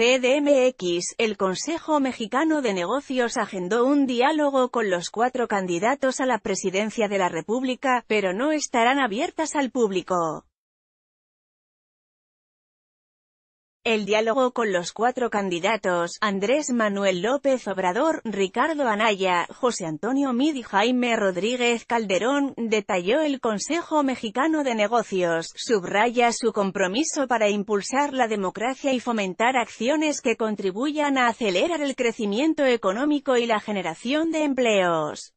CDMX, el Consejo Mexicano de Negocios agendó un diálogo con los cuatro candidatos a la presidencia de la República, pero no estarán abiertas al público. El diálogo con los cuatro candidatos, Andrés Manuel López Obrador, Ricardo Anaya, José Antonio Mid y Jaime Rodríguez Calderón, detalló el Consejo Mexicano de Negocios, subraya su compromiso para impulsar la democracia y fomentar acciones que contribuyan a acelerar el crecimiento económico y la generación de empleos.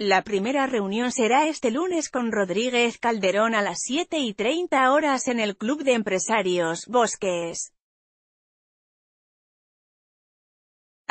La primera reunión será este lunes con Rodríguez Calderón a las 7 y 30 horas en el Club de Empresarios Bosques.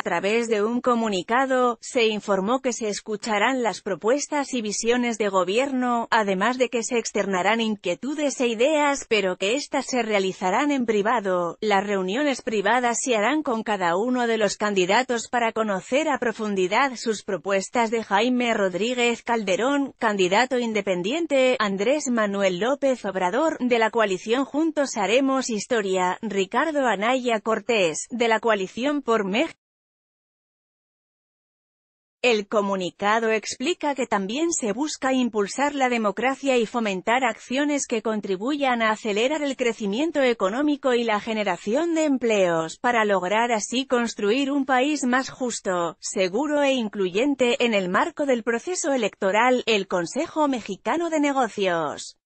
A través de un comunicado, se informó que se escucharán las propuestas y visiones de gobierno, además de que se externarán inquietudes e ideas, pero que éstas se realizarán en privado. Las reuniones privadas se harán con cada uno de los candidatos para conocer a profundidad sus propuestas de Jaime Rodríguez Calderón, candidato independiente, Andrés Manuel López Obrador, de la coalición Juntos Haremos Historia, Ricardo Anaya Cortés, de la coalición por México. El comunicado explica que también se busca impulsar la democracia y fomentar acciones que contribuyan a acelerar el crecimiento económico y la generación de empleos, para lograr así construir un país más justo, seguro e incluyente. En el marco del proceso electoral, el Consejo Mexicano de Negocios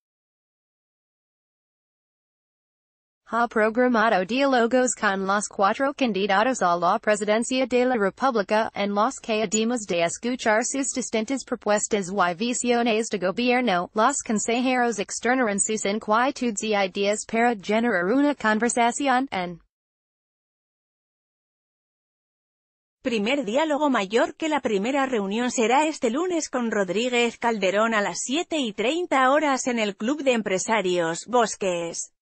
ha programado diálogos con los cuatro candidatos a la presidencia de la República, en los que además de escuchar sus distintas propuestas y visiones de gobierno, los consejeros externaron sus inquietudes y ideas para generar una conversación en Primer diálogo mayor que la primera reunión será este lunes con Rodríguez Calderón a las 7 y 30 horas en el Club de Empresarios Bosques.